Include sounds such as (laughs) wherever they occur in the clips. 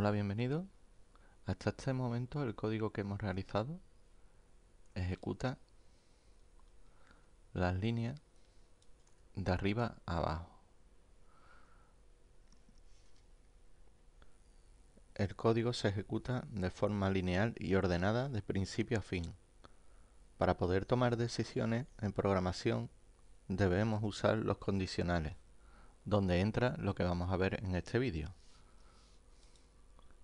Hola, bienvenido. Hasta este momento el código que hemos realizado ejecuta las líneas de arriba a abajo. El código se ejecuta de forma lineal y ordenada de principio a fin. Para poder tomar decisiones en programación debemos usar los condicionales, donde entra lo que vamos a ver en este vídeo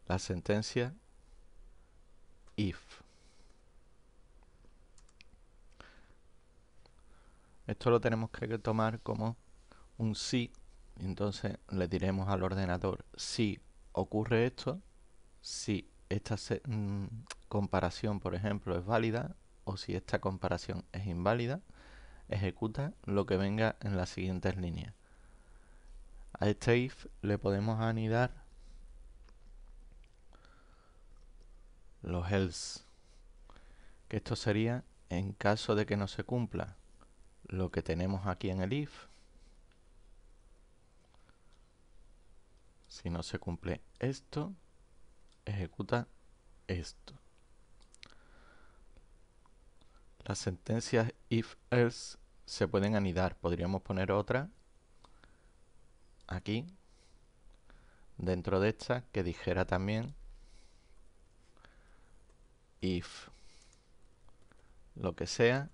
la sentencia if. Esto lo tenemos que tomar como un si. entonces le diremos al ordenador si ocurre esto, si esta mm, comparación, por ejemplo, es válida o si esta comparación es inválida, ejecuta lo que venga en las siguientes líneas. A este if le podemos anidar los else. Que esto sería en caso de que no se cumpla lo que tenemos aquí en el if. Si no se cumple esto, ejecuta esto. Las sentencias if else se pueden anidar. Podríamos poner otra aquí dentro de esta que dijera también if lo que sea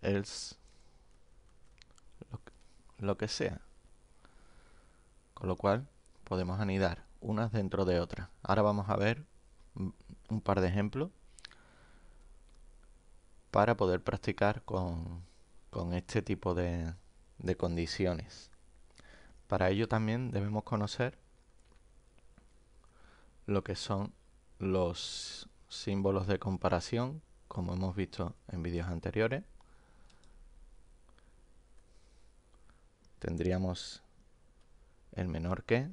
else lo, que sea con lo cual podemos anidar unas dentro de otras ahora vamos a ver un par de ejemplos para poder practicar con, este tipo de condiciones para ello también debemos conocer lo que son los símbolos de comparación, como hemos visto en vídeos anteriores. Tendríamos el menor que,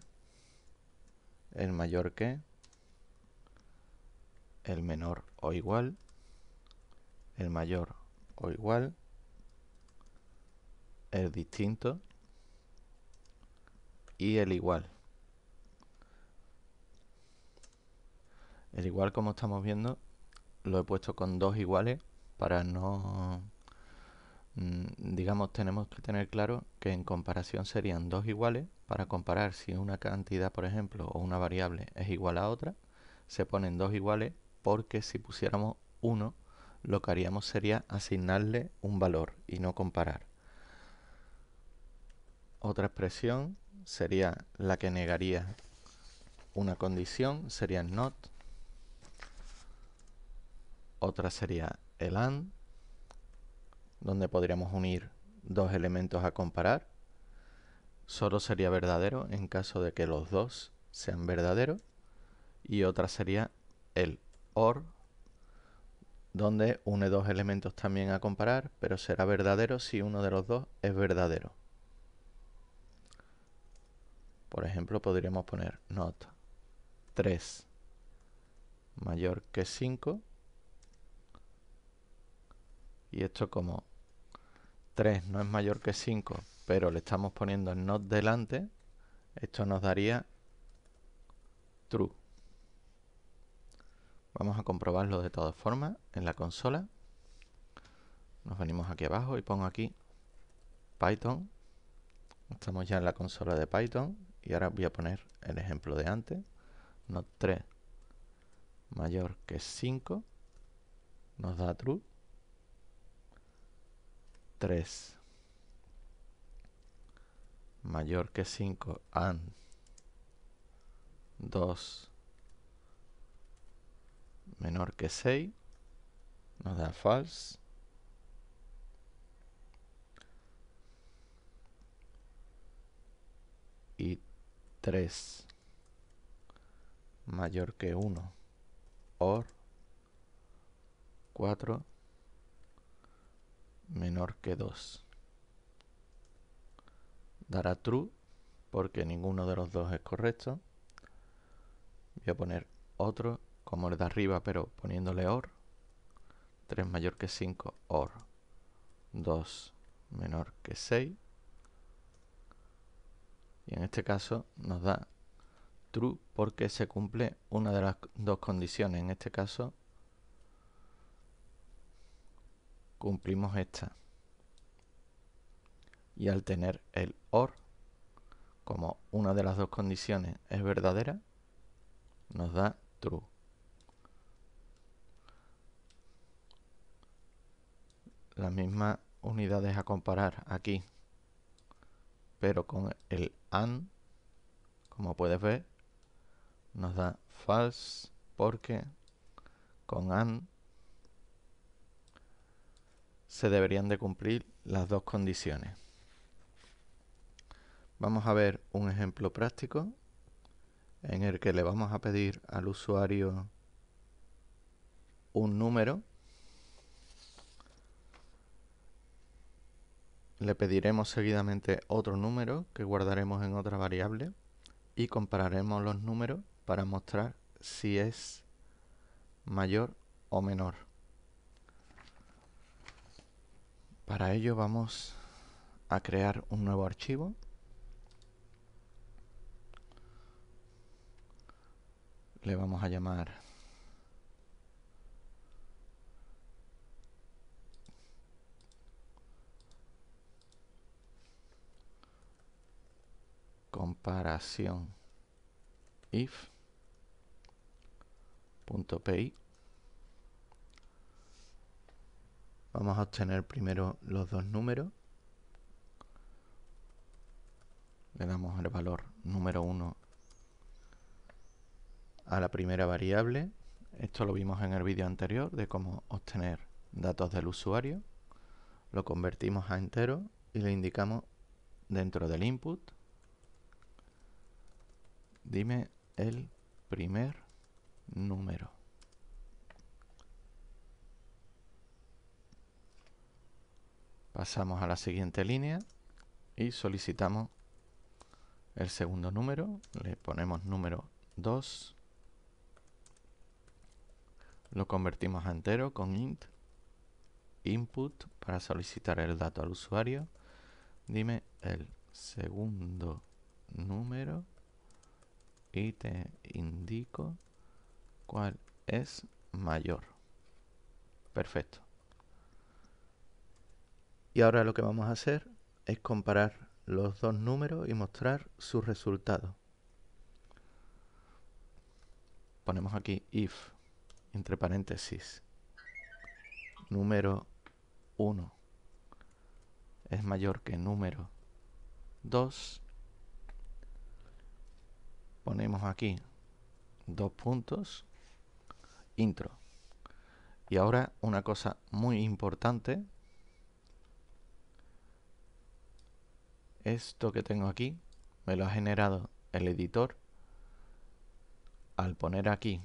el mayor que, el menor o igual, el mayor o igual, el distinto y el igual. El igual, como estamos viendo, lo he puesto con dos iguales para no... Mm, digamos, tenemos que tener claro que en comparación serían dos iguales para comparar si una cantidad, por ejemplo, o una variable es igual a otra, se ponen dos iguales porque si pusiéramos uno, lo que haríamos sería asignarle un valor y no comparar. Otra expresión sería la que negaría una condición, sería not, otra sería el AND, donde podríamos unir dos elementos a comparar. Solo sería verdadero en caso de que los dos sean verdaderos. Y otra sería el OR, donde une dos elementos también a comparar, pero será verdadero si uno de los dos es verdadero. Por ejemplo, podríamos poner not 3 mayor que 5 y esto como 3 no es mayor que 5, pero le estamos poniendo el not delante, esto nos daría true. Vamos a comprobarlo de todas formas en la consola. Nos venimos aquí abajo y pongo aquí Python. Estamos ya en la consola de Python y ahora voy a poner el ejemplo de antes. Not 3 mayor que 5 nos da true 3 mayor que 5 and 2 menor que 6 nos da false y 3 mayor que 1 or 4 menor que 2. Dará true porque ninguno de los dos es correcto. Voy a poner otro como el de arriba pero poniéndole OR. 3 mayor que 5 OR. 2 menor que 6. Y en este caso nos da true porque se cumple una de las dos condiciones. En este caso cumplimos esta. Y al tener el OR como una de las dos condiciones es verdadera, nos da true. Las mismas unidades a comparar aquí, pero con el AND, como puedes ver, nos da false porque con AND se deberían de cumplir las dos condiciones. Vamos a ver un ejemplo práctico en el que le vamos a pedir al usuario un número. Le pediremos seguidamente otro número que guardaremos en otra variable y compararemos los números para mostrar si es mayor o menor. Para ello vamos a crear un nuevo archivo. Le vamos a llamar comparación if.py Vamos a obtener primero los dos números. Le damos el valor número 1 a la primera variable. Esto lo vimos en el vídeo anterior de cómo obtener datos del usuario. Lo convertimos a entero y le indicamos dentro del input. Dime el primer número. Pasamos a la siguiente línea y solicitamos el segundo número. Le ponemos número 2. Lo convertimos a entero con int input para solicitar el dato al usuario. Dime el segundo número y te indico cuál es mayor. Perfecto. Y ahora lo que vamos a hacer es comparar los dos números y mostrar su resultado Ponemos aquí if, entre paréntesis, número 1 es mayor que número 2. Ponemos aquí dos puntos, intro. Y ahora una cosa muy importante esto que tengo aquí me lo ha generado el editor al poner aquí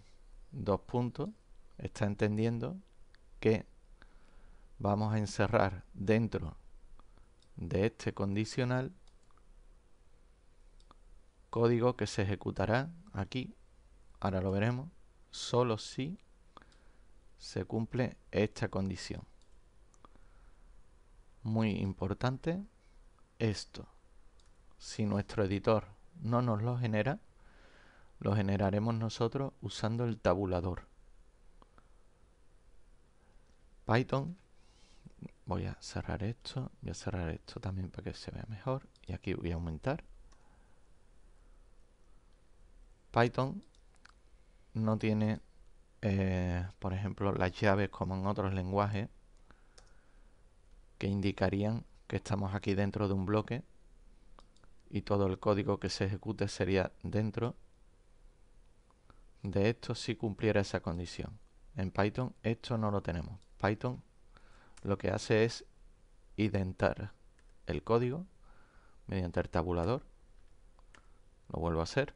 dos puntos está entendiendo que vamos a encerrar dentro de este condicional código que se ejecutará aquí, ahora lo veremos, solo si se cumple esta condición. Muy importante esto si nuestro editor no nos lo genera, lo generaremos nosotros usando el tabulador. Python, voy a cerrar esto, voy a cerrar esto también para que se vea mejor y aquí voy a aumentar. Python no tiene, eh, por ejemplo, las llaves como en otros lenguajes que indicarían que estamos aquí dentro de un bloque y todo el código que se ejecute sería dentro de esto si cumpliera esa condición. En Python esto no lo tenemos. Python lo que hace es identar el código mediante el tabulador. Lo vuelvo a hacer.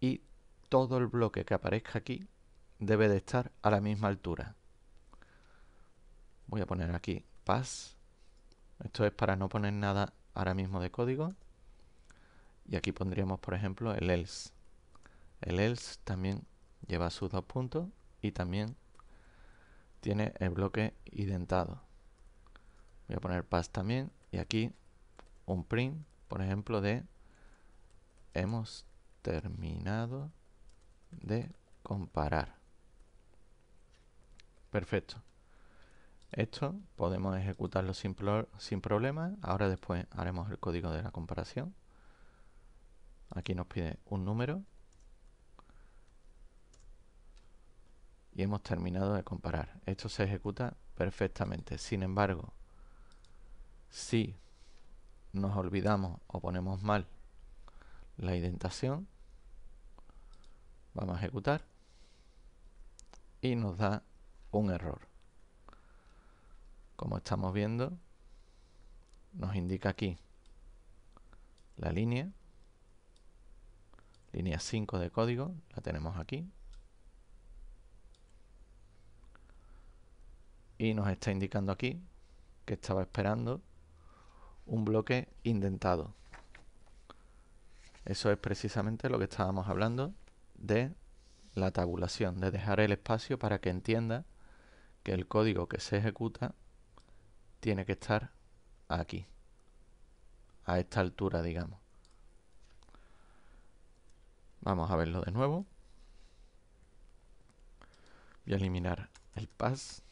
Y todo el bloque que aparezca aquí debe de estar a la misma altura. Voy a poner aquí pass. Esto es para no poner nada ahora mismo de código y aquí pondríamos por ejemplo el else. El else también lleva sus dos puntos y también tiene el bloque identado Voy a poner pass también y aquí un print, por ejemplo, de hemos terminado de comparar. Perfecto. Esto podemos ejecutarlo sin, sin problema. Ahora después haremos el código de la comparación. Aquí nos pide un número. Y hemos terminado de comparar. Esto se ejecuta perfectamente. Sin embargo, si nos olvidamos o ponemos mal la indentación, vamos a ejecutar y nos da un error. Como estamos viendo, nos indica aquí la línea Línea 5 de código, la tenemos aquí. Y nos está indicando aquí que estaba esperando un bloque indentado. Eso es precisamente lo que estábamos hablando de la tabulación, de dejar el espacio para que entienda que el código que se ejecuta tiene que estar aquí, a esta altura, digamos. Vamos a verlo de nuevo. Voy a eliminar el pass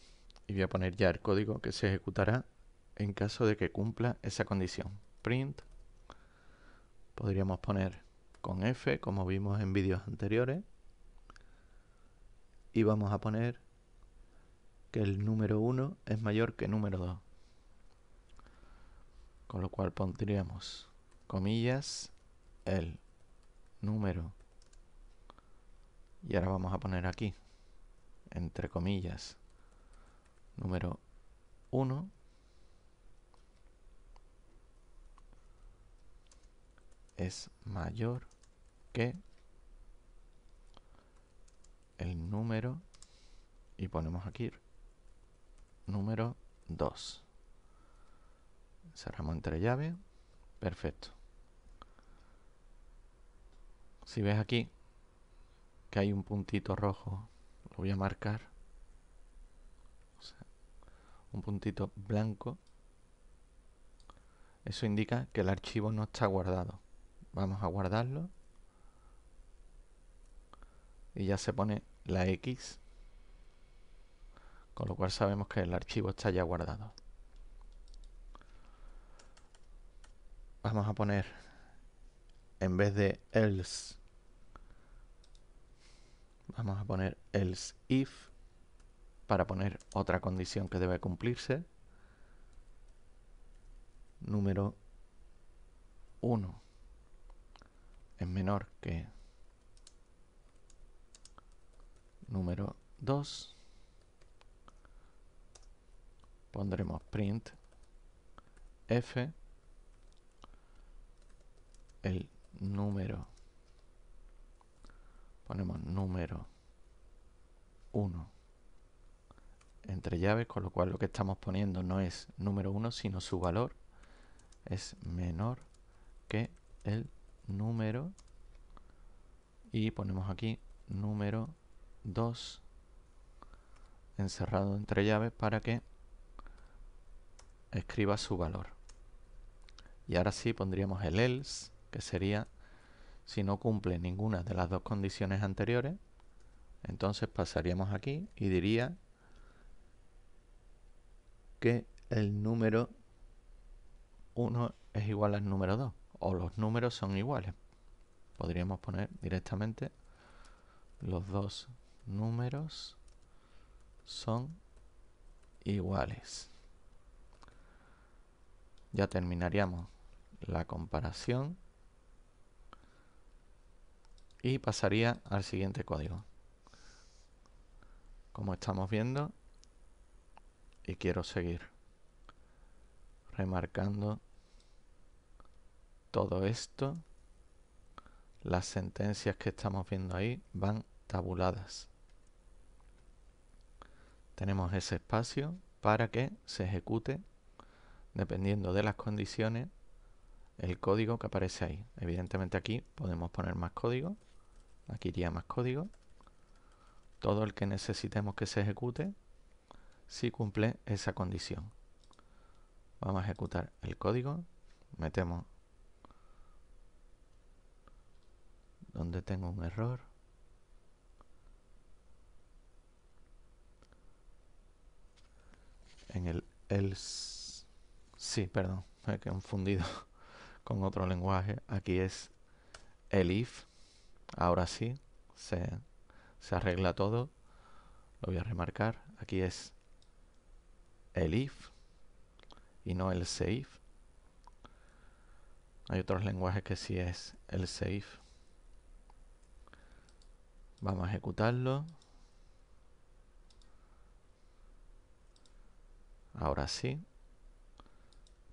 y voy a poner ya el código que se ejecutará en caso de que cumpla esa condición. Print. Podríamos poner con F, como vimos en vídeos anteriores. Y vamos a poner que el número 1 es mayor que número 2. Con lo cual pondríamos comillas el número y ahora vamos a poner aquí, entre comillas, número 1. es mayor que el número y ponemos aquí número 2 cerramos entre llave perfecto si ves aquí hay un puntito rojo, lo voy a marcar. un puntito blanco. Eso indica que el archivo no está guardado. Vamos a guardarlo. Y ya se pone la X. Con lo cual sabemos que el archivo está ya guardado. Vamos a poner, en vez de else, Vamos a poner else if para poner otra condición que debe cumplirse. Número 1 es menor que número 2. Pondremos print f. El número ponemos número 1 entre llaves, con lo cual lo que estamos poniendo no es número 1, sino su valor es menor que el número y ponemos aquí número 2 encerrado entre llaves para que escriba su valor. Y ahora sí pondríamos el else, que sería si no cumple ninguna de las dos condiciones anteriores, entonces pasaríamos aquí y diría que el número 1 es igual al número 2 o los números son iguales. Podríamos poner directamente los dos números son iguales. Ya terminaríamos la comparación y pasaría al siguiente código. Como estamos viendo, y quiero seguir remarcando todo esto. Las sentencias que estamos viendo ahí van tabuladas. Tenemos ese espacio para que se ejecute, dependiendo de las condiciones, el código que aparece ahí. Evidentemente aquí podemos poner más código. Aquí iría más código. Todo el que necesitemos que se ejecute si cumple esa condición. Vamos a ejecutar el código. Metemos donde tengo un error. En el else. Sí, perdón, (laughs) me he confundido (laughs) con otro lenguaje. Aquí es el if. Ahora sí, se, arregla todo. Lo voy a remarcar. Aquí es el if y no el save. Hay otros lenguajes que sí es el save. Vamos a ejecutarlo. Ahora sí.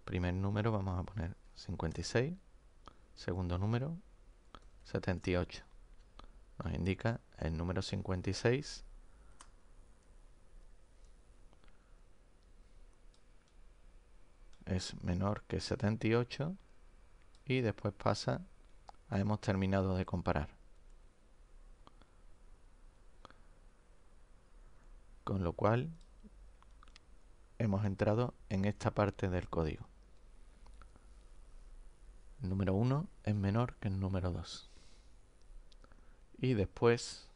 Primer número vamos a poner 56. Segundo número 78. Nos indica el número 56. Es menor que 78 y después pasa a hemos terminado de comparar. Con lo cual hemos entrado en esta parte del código. El número 1 es menor que el número 2 y después,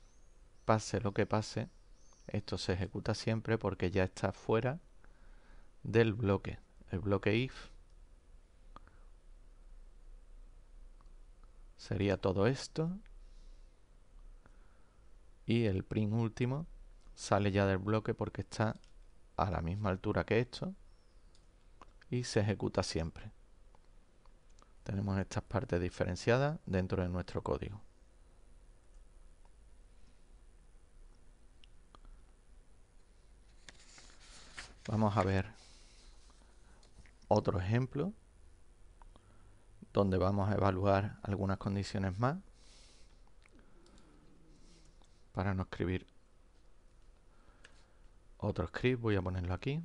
pase lo que pase, esto se ejecuta siempre porque ya está fuera del bloque. El bloque if sería todo esto y el print último sale ya del bloque porque está a la misma altura que esto y se ejecuta siempre. Tenemos estas partes diferenciadas dentro de nuestro código. Vamos a ver otro ejemplo donde vamos a evaluar algunas condiciones más para no escribir otro script, voy a ponerlo aquí.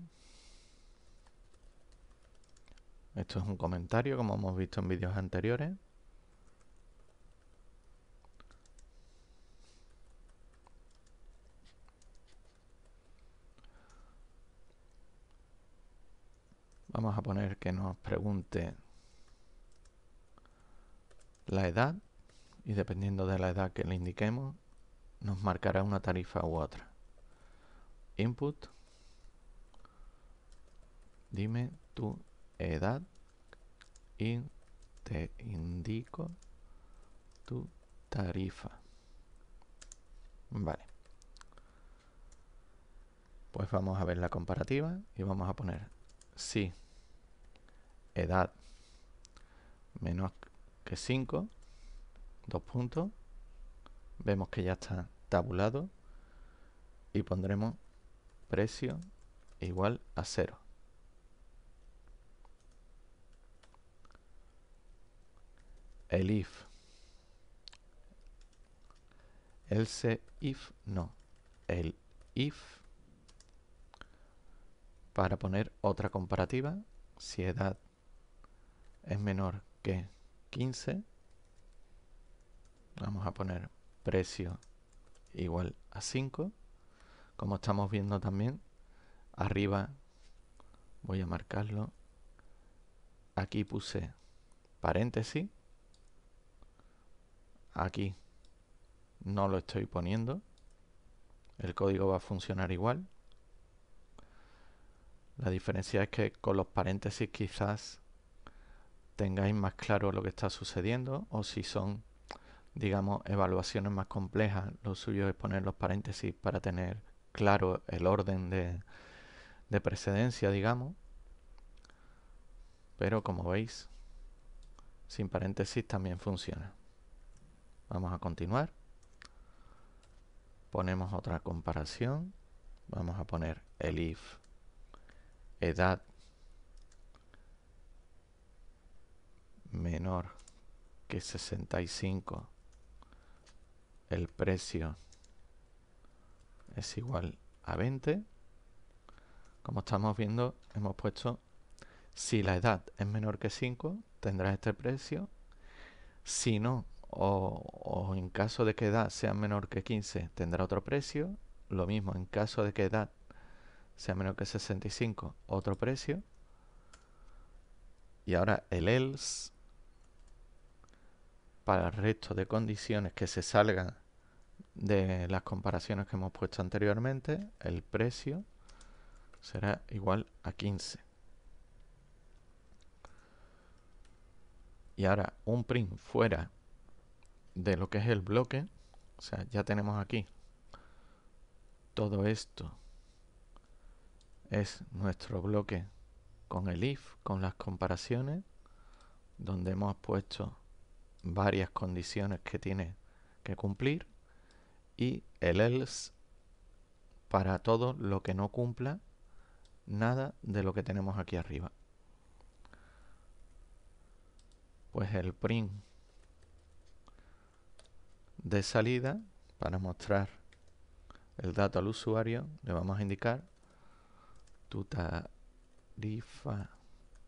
Esto es un comentario, como hemos visto en vídeos anteriores. Vamos a poner que nos pregunte la edad y dependiendo de la edad que le indiquemos nos marcará una tarifa u otra. Input, dime tu edad y te indico tu tarifa. Vale. Pues vamos a ver la comparativa y vamos a poner sí edad menos que 5, dos puntos, vemos que ya está tabulado y pondremos precio igual a 0. El if. El se if no. El if para poner otra comparativa si edad es menor que 15, vamos a poner precio igual a 5. Como estamos viendo también, arriba voy a marcarlo. Aquí puse paréntesis. Aquí no lo estoy poniendo. El código va a funcionar igual. La diferencia es que con los paréntesis quizás tengáis más claro lo que está sucediendo o si son, digamos, evaluaciones más complejas, lo suyo es poner los paréntesis para tener claro el orden de, precedencia, digamos. Pero como veis, sin paréntesis también funciona. Vamos a continuar. Ponemos otra comparación. Vamos a poner el if edad menor que 65 el precio es igual a 20 como estamos viendo hemos puesto si la edad es menor que 5 tendrá este precio si no o, o, en caso de que edad sea menor que 15 tendrá otro precio lo mismo en caso de que edad sea menor que 65 otro precio y ahora el else para el resto de condiciones que se salgan de las comparaciones que hemos puesto anteriormente, el precio será igual a 15. Y ahora un print fuera de lo que es el bloque, o sea, ya tenemos aquí todo esto es nuestro bloque con el if, con las comparaciones, donde hemos puesto varias condiciones que tiene que cumplir y el else para todo lo que no cumpla nada de lo que tenemos aquí arriba. Pues el print de salida para mostrar el dato al usuario le vamos a indicar tu tarifa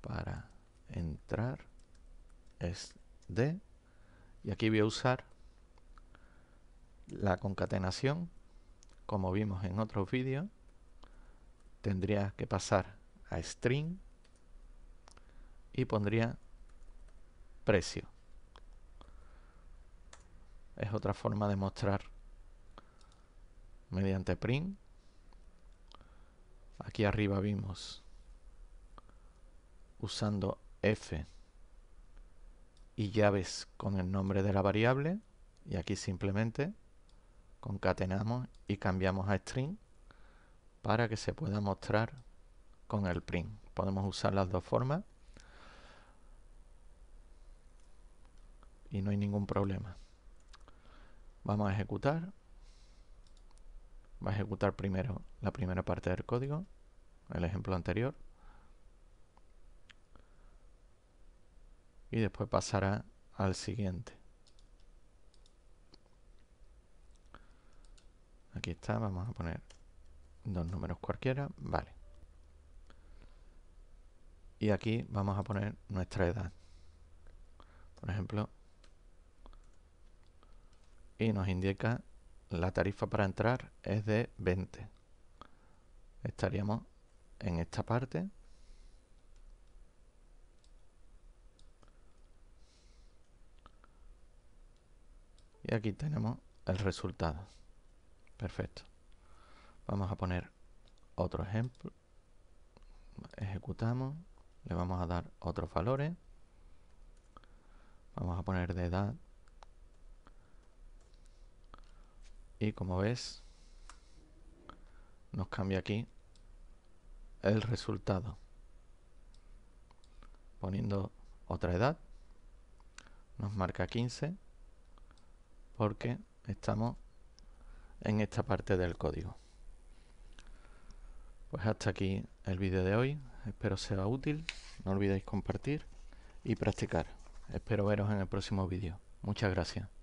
para entrar es de y aquí voy a usar la concatenación, como vimos en otros vídeos. Tendría que pasar a string y pondría precio. Es otra forma de mostrar mediante print. Aquí arriba vimos usando F y llaves con el nombre de la variable y aquí simplemente concatenamos y cambiamos a string para que se pueda mostrar con el print. Podemos usar las dos formas y no hay ningún problema. Vamos a ejecutar. Va a ejecutar primero la primera parte del código, el ejemplo anterior. y después pasará al siguiente. Aquí está, vamos a poner dos números cualquiera, vale. Y aquí vamos a poner nuestra edad. Por ejemplo, y nos indica la tarifa para entrar es de 20. Estaríamos en esta parte Y aquí tenemos el resultado. Perfecto. Vamos a poner otro ejemplo. Ejecutamos. Le vamos a dar otros valores. Vamos a poner de edad. Y como ves, nos cambia aquí el resultado. Poniendo otra edad, nos marca 15 porque estamos en esta parte del código. Pues hasta aquí el vídeo de hoy. Espero sea útil. No olvidéis compartir y practicar. Espero veros en el próximo vídeo. Muchas gracias.